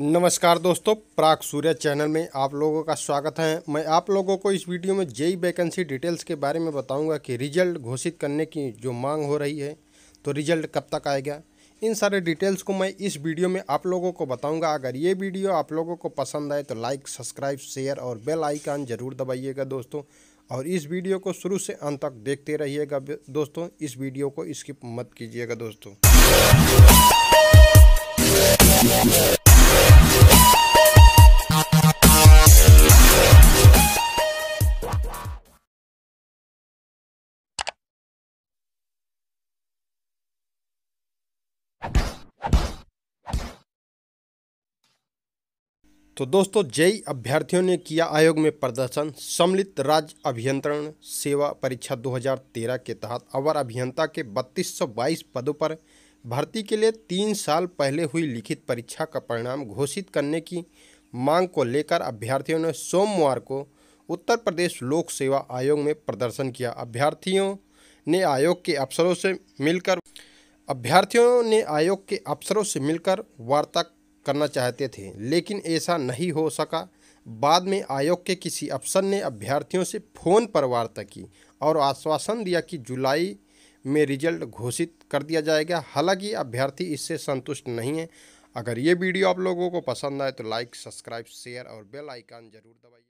नमस्कार दोस्तों प्राग सूर्य चैनल में आप लोगों का स्वागत है मैं आप लोगों को इस वीडियो में जेई वैकेंसी डिटेल्स के बारे में बताऊंगा कि रिजल्ट घोषित करने की जो मांग हो रही है तो रिजल्ट कब तक आएगा इन सारे डिटेल्स को मैं इस वीडियो में आप लोगों को बताऊंगा अगर ये वीडियो आप लोगों को पसंद आए तो लाइक सब्सक्राइब शेयर और बेल आइकान ज़रूर दबाइएगा दोस्तों और इस वीडियो को शुरू से अंत तक देखते रहिएगा दोस्तों इस वीडियो को स्किप मत कीजिएगा दोस्तों तो दोस्तों जेई अभ्यर्थियों ने किया आयोग में प्रदर्शन सम्मिलित राज्य अभियंत्रण सेवा परीक्षा 2013 के तहत अवर अभियंता के बत्तीस पदों पर भर्ती के लिए तीन साल पहले हुई लिखित परीक्षा का परिणाम घोषित करने की मांग को लेकर अभ्यर्थियों ने सोमवार को उत्तर प्रदेश लोक सेवा आयोग में प्रदर्शन किया अभ्यर्थियों ने आयोग के अफसरों से मिलकर अभ्यर्थियों ने आयोग के अफसरों से मिलकर वार्ता करना चाहते थे लेकिन ऐसा नहीं हो सका बाद में आयोग के किसी अफसर ने अभ्यर्थियों से फ़ोन पर वार्ता की और आश्वासन दिया कि जुलाई में रिजल्ट घोषित कर दिया जाएगा हालांकि अभ्यर्थी इससे संतुष्ट नहीं है अगर ये वीडियो आप लोगों को पसंद आए तो लाइक सब्सक्राइब शेयर और बेल आइकन जरूर दबाइए